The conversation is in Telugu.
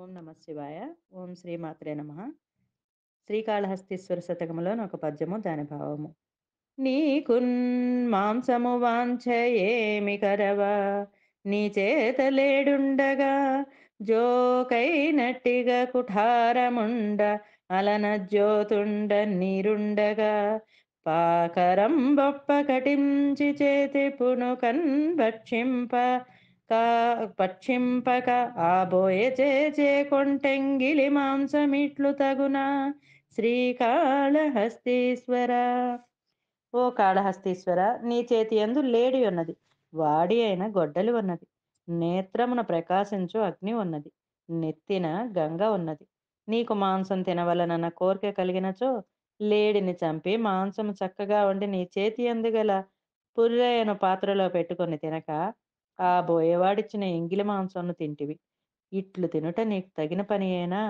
ఓం నమ శివాయ ఓం శ్రీమాత్రే నమ శ్రీకాళహస్తీశ్వర శతకములోని ఒక పద్యము దాని భావము నీకున్ మాంసము వాంఛ ఏమి కరవా నీ చేత లేడుండగా జోకైనట్టిగా కుఠారముండ అలన జ్యోతుండ నీరుండగా పాకరం బొప్ప కటించి చేతి పునుకన్ భక్షింప పక్షింపక ఆబోయే చేచే కొంటెంగిలి మాంసమిట్లు తగున శ్రీకాళహస్తీశ్వర ఓ కాళహస్తీశ్వర నీ చేతి ఎందు లేడి ఉన్నది వాడి అయిన గొడ్డలి ఉన్నది నేత్రమున ప్రకాశించు అగ్ని ఉన్నది నెత్తిన గంగ ఉన్నది నీకు మాంసం తినవలనన్న కోరిక కలిగినచో లేడిని చంపి మాంసం చక్కగా ఉండి నీ చేతి అందుగల పుర్రయ్యను పాత్రలో పెట్టుకొని తినక ఆ బోయవాడిచ్చిన ఎంగిలి మాంసంను తింటివి ఇట్లు తినుట నీకు తగిన పనియేనా